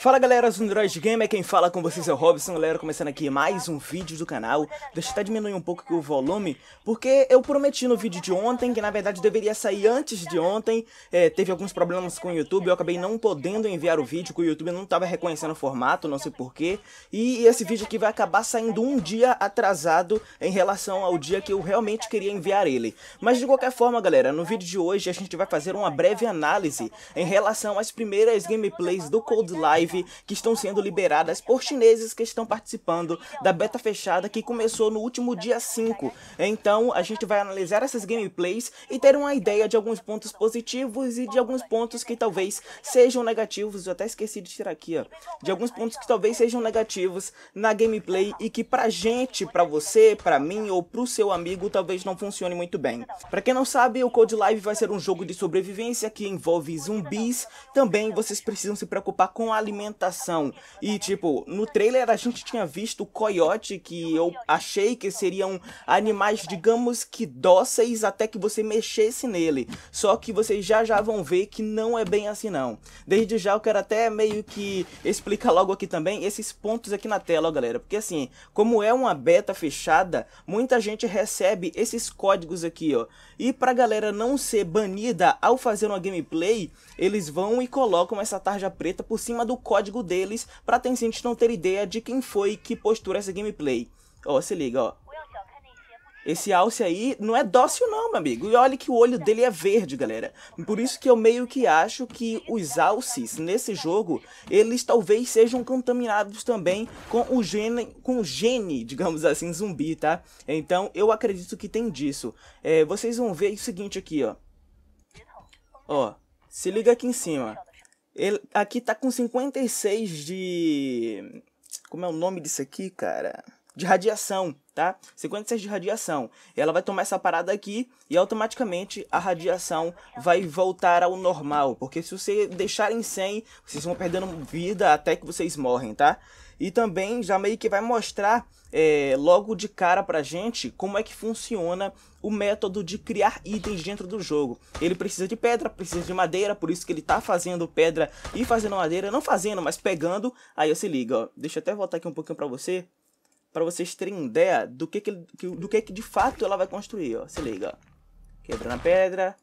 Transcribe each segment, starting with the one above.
Fala galera do Android Gamer, quem fala com vocês é o Robson, galera, começando aqui mais um vídeo do canal. Deixa eu até diminuir um pouco aqui o volume, porque eu prometi no vídeo de ontem, que na verdade deveria sair antes de ontem, é, teve alguns problemas com o YouTube, eu acabei não podendo enviar o vídeo, que o YouTube não estava reconhecendo o formato, não sei porquê, e esse vídeo aqui vai acabar saindo um dia atrasado em relação ao dia que eu realmente queria enviar ele. Mas de qualquer forma, galera, no vídeo de hoje a gente vai fazer uma breve análise em relação às primeiras gameplays do Cold Live live que estão sendo liberadas por chineses que estão participando da beta fechada que começou no último dia 5. Então a gente vai analisar essas gameplays e ter uma ideia de alguns pontos positivos e de alguns pontos que talvez sejam negativos. Eu até esqueci de tirar aqui, ó. De alguns pontos que talvez sejam negativos na gameplay e que pra gente, pra você, pra mim ou pro seu amigo talvez não funcione muito bem. Pra quem não sabe, o Code Live vai ser um jogo de sobrevivência que envolve zumbis. Também vocês precisam se preocupar com a alimentação movimentação. E, tipo, no trailer a gente tinha visto o coiote, que eu achei que seriam animais, digamos que dóceis, até que você mexesse nele. Só que vocês já já vão ver que não é bem assim, não. Desde já eu quero até meio que explicar logo aqui também esses pontos aqui na tela, ó, galera. Porque, assim, como é uma beta fechada, muita gente recebe esses códigos aqui, ó. E pra galera não ser banida ao fazer uma gameplay, eles vão e colocam essa tarja preta por cima do código deles pra Tencent não ter ideia de quem foi que postou essa gameplay. Ó, oh, se liga, ó. Esse alce aí não é dócil não, meu amigo. E olha que o olho dele é verde, galera. Por isso que eu meio que acho que os alces nesse jogo, eles talvez sejam contaminados também com o gene, com o gene digamos assim, zumbi, tá? Então eu acredito que tem disso. É, vocês vão ver o seguinte aqui, ó. Ó, se liga aqui em cima. Ele, aqui tá com 56 de. Como é o nome disso aqui, cara? De radiação, tá? 56 de radiação. Ela vai tomar essa parada aqui e automaticamente a radiação vai voltar ao normal. Porque se você deixar em 100, vocês vão perdendo vida até que vocês morrem, tá? e também já meio que vai mostrar é, logo de cara pra gente como é que funciona o método de criar itens dentro do jogo. Ele precisa de pedra, precisa de madeira, por isso que ele tá fazendo pedra e fazendo madeira, não fazendo, mas pegando. Aí se liga, ó. Deixa eu até voltar aqui um pouquinho pra você, para vocês terem ideia do que que, do que que de fato ela vai construir, ó. Se liga, ó. Quebrando a pedra.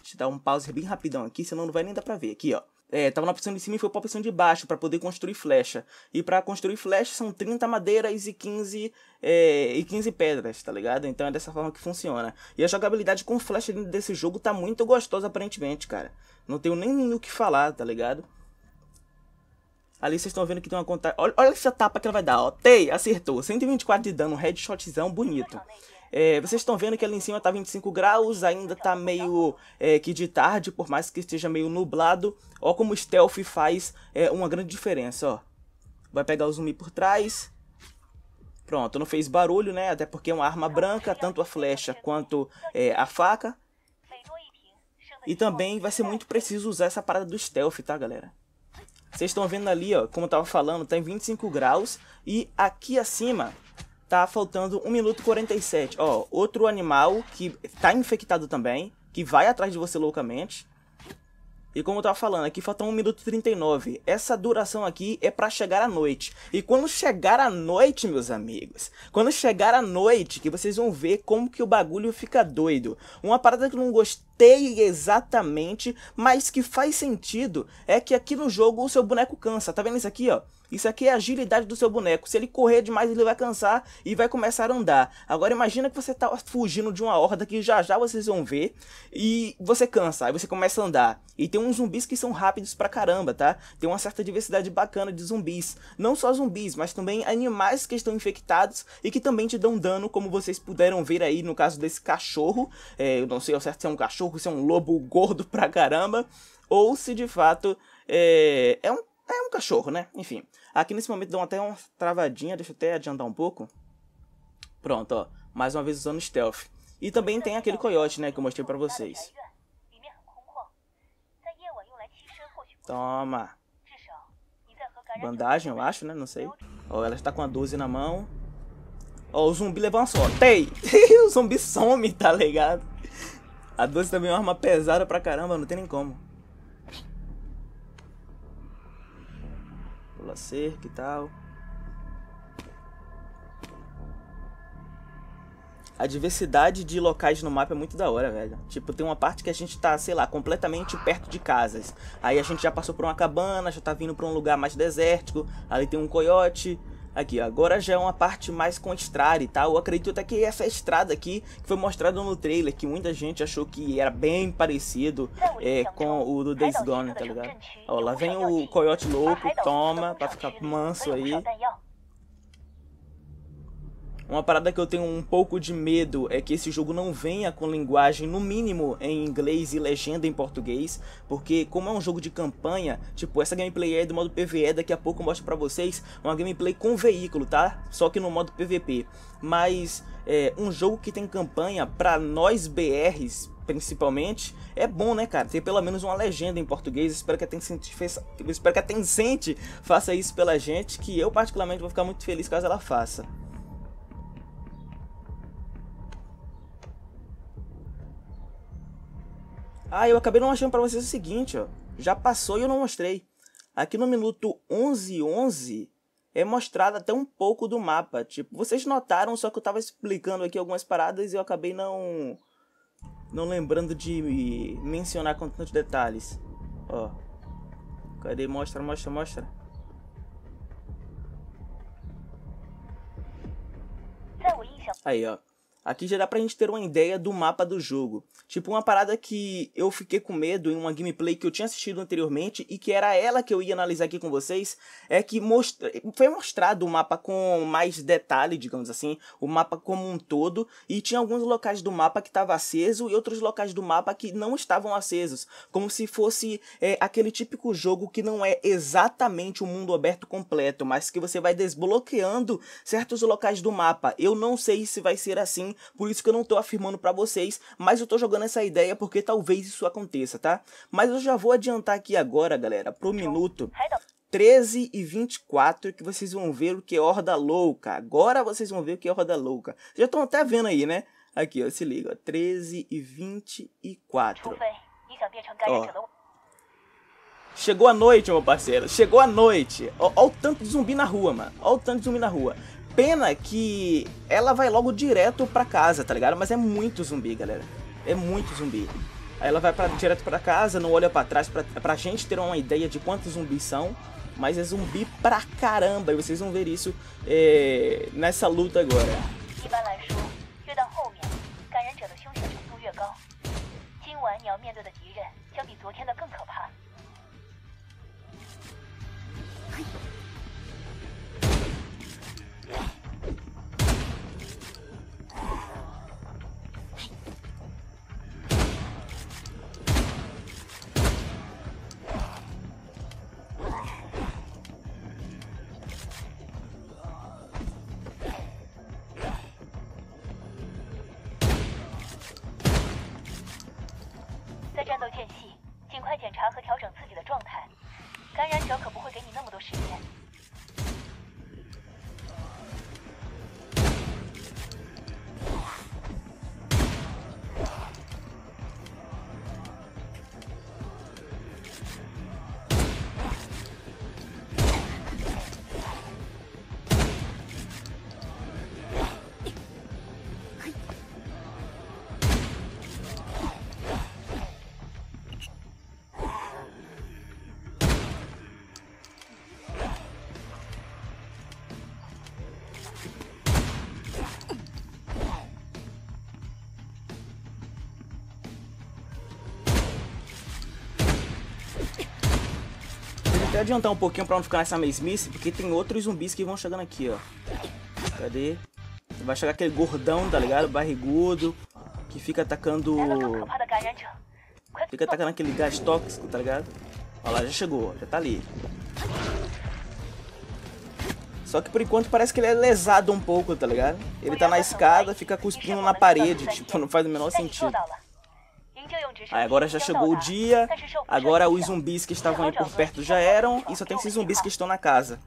Deixa eu dar um pause bem rapidão aqui, senão não vai nem dar pra ver. Aqui, ó é, tava na posição de cima e foi pra posição de baixo para poder construir flecha. E para construir flecha são 30 madeiras e 15, é, e 15 pedras, tá ligado? Então é dessa forma que funciona. E a jogabilidade com flecha dentro desse jogo tá muito gostosa aparentemente, cara. Não tenho nem o que falar, tá ligado? Ali vocês estão vendo que tem uma conta Olha, olha essa tapa que ela vai dar, ó. Tei, acertou. 124 de dano, headshotzão bonito. É, vocês estão vendo que ali em cima tá 25 graus, ainda tá meio é, que de tarde, por mais que esteja meio nublado. Ó como o stealth faz é, uma grande diferença, ó. Vai pegar o zumbi por trás. Pronto, não fez barulho, né? Até porque é uma arma branca, tanto a flecha quanto é, a faca. E também vai ser muito preciso usar essa parada do stealth, tá, galera? Vocês estão vendo ali, ó, como eu tava falando, tá em 25 graus. E aqui acima tá faltando 1 minuto e 47. Ó, outro animal que tá infectado também, que vai atrás de você loucamente. E como eu tava falando, aqui falta 1 minuto e 39. Essa duração aqui é para chegar à noite. E quando chegar à noite, meus amigos, quando chegar à noite, que vocês vão ver como que o bagulho fica doido. Uma parada que eu não gostei teia exatamente, mas que faz sentido, é que aqui no jogo o seu boneco cansa. Tá vendo isso aqui, ó? Isso aqui é a agilidade do seu boneco. Se ele correr demais, ele vai cansar e vai começar a andar. Agora imagina que você tá fugindo de uma horda que já já vocês vão ver e você cansa, aí você começa a andar. E tem uns zumbis que são rápidos pra caramba, tá? Tem uma certa diversidade bacana de zumbis. Não só zumbis, mas também animais que estão infectados e que também te dão dano, como vocês puderam ver aí no caso desse cachorro. É, eu não sei ao certo se é um cachorro cachorro ser um lobo gordo pra caramba, ou se de fato é, é um, é um cachorro, né? Enfim, aqui nesse momento dão até uma travadinha, deixa eu até adiantar um pouco. Pronto, ó, mais uma vez usando stealth. E também tem aquele coiote, né, que eu mostrei pra vocês. Toma. Bandagem, eu acho, né? Não sei. Ó, ela está com a 12 na mão. Ó, o zumbi levou uma sorte. Ei! o zumbi some, tá ligado? A 12 também é uma arma pesada pra caramba, não tem nem como. Pula cerca e tal. A diversidade de locais no mapa é muito da hora, velho. Tipo, tem uma parte que a gente tá, sei lá, completamente perto de casas. Aí a gente já passou por uma cabana, já tá vindo pra um lugar mais desértico. Ali tem um coiote. Aqui, agora já é uma parte mais com estrada e tal. Eu acredito até que essa estrada aqui, que foi mostrada no trailer, que muita gente achou que era bem parecido é, com o do Days Gone, tá ligado? Ó, lá vem o coiote louco, toma, pra ficar manso aí. Uma parada que eu tenho um pouco de medo é que esse jogo não venha com linguagem, no mínimo, em inglês e legenda em português, porque como é um jogo de campanha, tipo, essa gameplay é do modo PvE, daqui a pouco eu mostro pra vocês uma gameplay com veículo, tá? Só que no modo PvP. Mas é, um jogo que tem campanha, pra nós BRs, principalmente, é bom, né, cara? Ter pelo menos uma legenda em português. Espero que a Tencent, fez... Espero que a Tencent faça isso pela gente, que eu particularmente vou ficar muito feliz caso ela faça. Ah, eu acabei não mostrando para vocês o seguinte, ó. Já passou e eu não mostrei. Aqui no minuto 1111 é mostrado até um pouco do mapa. Tipo, vocês notaram, só que eu tava explicando aqui algumas paradas e eu acabei não não lembrando de mencionar com tantos detalhes. Ó. Cadê? Mostra, mostra, mostra. É Aí, ó. Aqui já dá pra gente ter uma ideia do mapa do jogo. Tipo, uma parada que eu fiquei com medo em uma gameplay que eu tinha assistido anteriormente e que era ela que eu ia analisar aqui com vocês, é que mostra... foi mostrado o mapa com mais detalhe, digamos assim, o mapa como um todo, e tinha alguns locais do mapa que estava aceso e outros locais do mapa que não estavam acesos, como se fosse é, aquele típico jogo que não é exatamente o um mundo aberto completo, mas que você vai desbloqueando certos locais do mapa. Eu não sei se vai ser assim por isso que eu não tô afirmando para vocês, mas eu tô jogando essa ideia porque talvez isso aconteça, tá? Mas eu já vou adiantar aqui agora, galera, pro minuto 13 e 24 que vocês vão ver o que é Horda Louca. Agora vocês vão ver o que é Horda Louca. Já estão até vendo aí, né? Aqui, ó, se liga, ó, 13 e 24. Ó. Chegou a noite, meu parceiro. Chegou a noite. Ó, ó o tanto de zumbi na rua, mano. Ó o tanto de zumbi na rua. Pena que ela vai logo direto pra casa, tá ligado? Mas é muito zumbi, galera. É muito zumbi. Aí ela vai pra, direto pra casa, não olha pra trás pra, pra gente ter uma ideia de quantos zumbis são. Mas é zumbi pra caramba. E vocês vão ver isso é, nessa luta agora. adiantar um pouquinho pra não ficar nessa mesmice, porque tem outros zumbis que vão chegando aqui, ó. Cadê? Vai chegar aquele gordão, tá ligado? Barrigudo, que fica atacando... Tá fica atacando aquele gás tóxico, tá ligado? Olha lá, já chegou, já tá ali. Só que por enquanto parece que ele é lesado um pouco, tá ligado? Ele tá na escada, fica cuspindo na parede, tipo, não faz o menor sentido. Aí agora já chegou o dia, agora os zumbis que estavam aí por perto já eram, e só tem esses zumbis que estão na casa.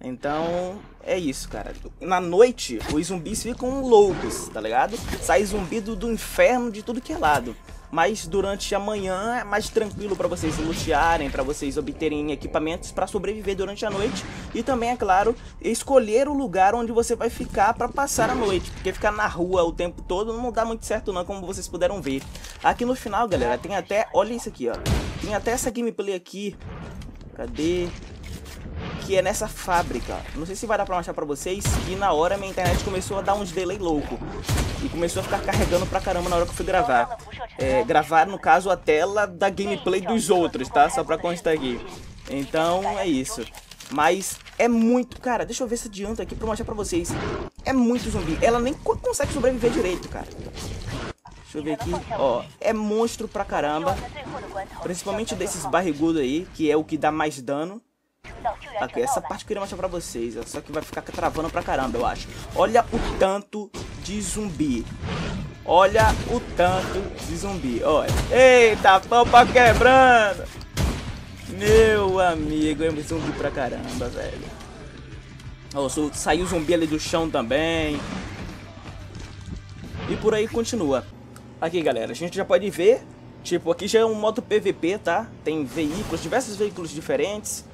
Então, é isso, cara. Na noite, os zumbis ficam loucos, tá ligado? Sai zumbi do inferno de tudo que é lado mas durante a manhã é mais tranquilo para vocês lutearem, para vocês obterem equipamentos para sobreviver durante a noite e também, é claro, escolher o lugar onde você vai ficar para passar a noite, porque ficar na rua o tempo todo não dá muito certo não, como vocês puderam ver. Aqui no final, galera, tem até, olha isso aqui, ó. Tem até essa gameplay aqui. Cadê? que é nessa fábrica. Não sei se vai dar pra mostrar pra vocês E na hora minha internet começou a dar uns delay louco. E começou a ficar carregando pra caramba na hora que eu fui gravar. É, gravar, no caso, a tela da gameplay dos outros, tá? Só pra constar aqui. Então, é isso. Mas é muito... Cara, deixa eu ver se adianta aqui pra mostrar pra vocês. É muito zumbi. Ela nem consegue sobreviver direito, cara. Deixa eu ver aqui. Ó, é monstro pra caramba. Principalmente desses barrigudos aí, que é o que dá mais dano. Aqui, essa parte eu queria mostrar pra vocês, só que vai ficar travando pra caramba, eu acho. Olha o tanto de zumbi. Olha o tanto de zumbi, olha. Eita, pra quebrando! Meu amigo, é zumbi pra caramba, velho. Oh, saiu zumbi ali do chão também. E por aí continua. Aqui, galera, a gente já pode ver. Tipo, aqui já é um modo PVP, tá? Tem veículos, diversos veículos diferentes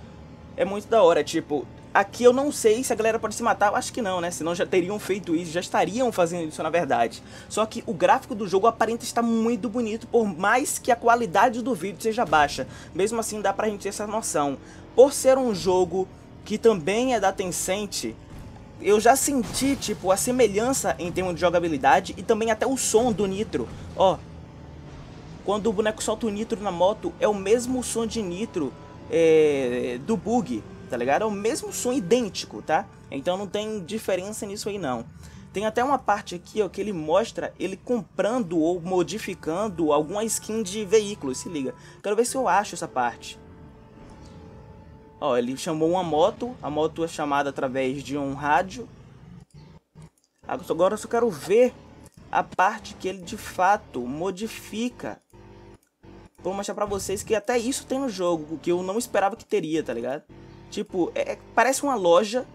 é muito da hora. Tipo, aqui eu não sei se a galera pode se matar, eu acho que não, né? Senão já teriam feito isso, já estariam fazendo isso na verdade. Só que o gráfico do jogo aparenta estar muito bonito, por mais que a qualidade do vídeo seja baixa. Mesmo assim, dá pra gente ter essa noção. Por ser um jogo que também é da Tencent, eu já senti, tipo, a semelhança em termos de jogabilidade e também até o som do Nitro. Ó, quando o boneco solta o Nitro na moto, é o mesmo som de Nitro é, do bug, tá ligado? É o mesmo som idêntico, tá? Então não tem diferença nisso aí não. Tem até uma parte aqui ó, que ele mostra ele comprando ou modificando alguma skin de veículo, se liga. Quero ver se eu acho essa parte. Ó, ele chamou uma moto, a moto é chamada através de um rádio. Agora eu só quero ver a parte que ele de fato modifica vou mostrar para vocês que até isso tem no jogo, que eu não esperava que teria, tá ligado? Tipo, é, é, parece uma loja.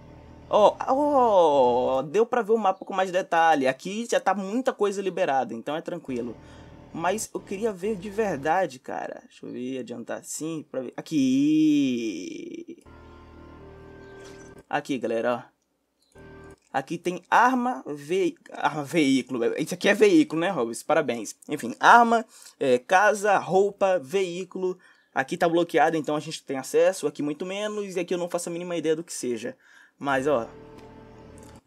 Ó, ó, deu pra ver o mapa com mais detalhe. Aqui já tá muita coisa liberada, então é tranquilo. Mas eu queria ver de verdade, cara. Deixa eu ver, adiantar assim pra ver. Aqui! Aqui, galera, ó. Aqui tem arma, ve... arma veículo. Isso aqui é veículo, né, Robes? Parabéns. Enfim, arma, é, casa, roupa, veículo. Aqui tá bloqueado, então a gente tem acesso. Aqui muito menos. E aqui eu não faço a mínima ideia do que seja. Mas, ó.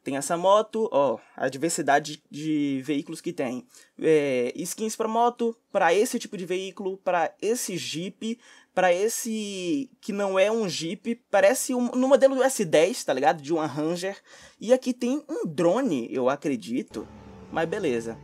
Tem essa moto, ó. A diversidade de veículos que tem. É, skins para moto, para esse tipo de veículo, para esse jeep para esse que não é um Jeep, parece um, no modelo do S10, tá ligado? De uma Ranger. E aqui tem um drone, eu acredito. Mas beleza.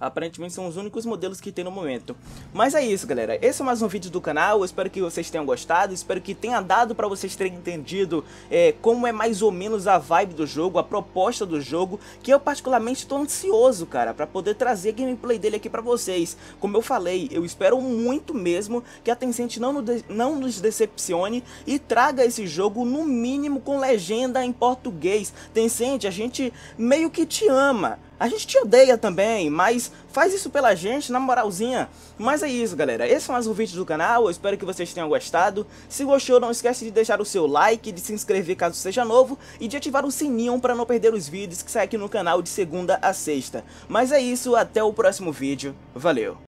Aparentemente são os únicos modelos que tem no momento. Mas é isso, galera. Esse é mais um vídeo do canal. Eu espero que vocês tenham gostado. Espero que tenha dado para vocês terem entendido é, como é mais ou menos a vibe do jogo, a proposta do jogo. Que eu particularmente estou ansioso, cara, para poder trazer gameplay dele aqui para vocês. Como eu falei, eu espero muito mesmo que a Tencent não, no não nos decepcione e traga esse jogo no mínimo com legenda em português. Tencent, a gente meio que te ama a gente te odeia também, mas faz isso pela gente, na moralzinha. Mas é isso, galera. Esse é mais um vídeo do canal, eu espero que vocês tenham gostado. Se gostou, não esquece de deixar o seu like, de se inscrever caso seja novo e de ativar o sininho para não perder os vídeos que saem aqui no canal de segunda a sexta. Mas é isso, até o próximo vídeo. Valeu!